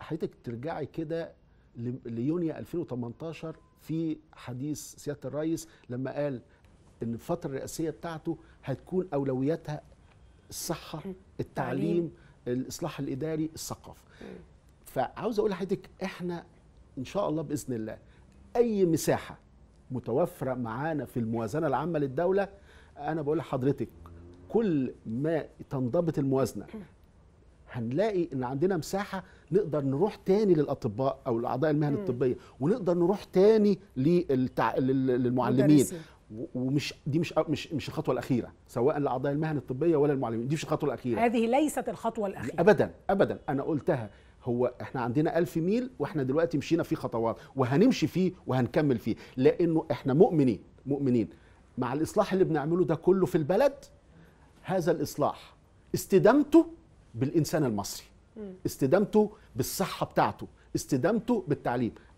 حضرتك ترجعي كده ليونيو 2018 في حديث سياده الرئيس لما قال ان الفتره الرئاسيه بتاعته هتكون اولوياتها الصحه التعليم الاصلاح الاداري الثقافه فعاوز اقول لحضرتك احنا ان شاء الله باذن الله اي مساحه متوفره معانا في الموازنه العامه للدوله انا بقول لحضرتك كل ما تنضبط الموازنه هنلاقي ان عندنا مساحه نقدر نروح تاني للاطباء او الاعضاء المهن الطبيه ونقدر نروح تاني للتع... للمعلمين ومش دي مش مش مش الخطوه الاخيره سواء لاعضاء المهن الطبيه ولا المعلمين دي مش الخطوه الاخيره هذه ليست الخطوه الاخيره ابدا ابدا انا قلتها هو احنا عندنا ألف ميل واحنا دلوقتي مشينا فيه خطوات وهنمشي فيه وهنكمل فيه لانه احنا مؤمنين مؤمنين مع الاصلاح اللي بنعمله ده كله في البلد هذا الاصلاح استدامته بالانسان المصري استدامته بالصحه بتاعته استدامته بالتعليم